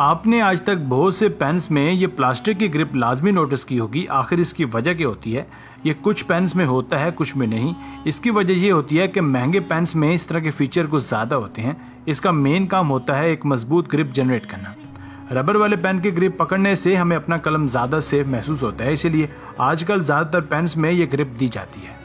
आपने आज तक बहुत से पेंस में ये प्लास्टिक की ग्रिप लाजमी नोटिस की होगी आखिर इसकी वजह क्या होती है ये कुछ पेन्स में होता है कुछ में नहीं इसकी वजह ये होती है कि महंगे पेन्स में इस तरह के फीचर कुछ ज़्यादा होते हैं इसका मेन काम होता है एक मजबूत ग्रिप जनरेट करना रबर वाले पेन की ग्रिप पकड़ने से हमें अपना कलम ज़्यादा सेफ महसूस होता है इसीलिए आजकल ज़्यादातर पेन्स में ये ग्रिप दी जाती है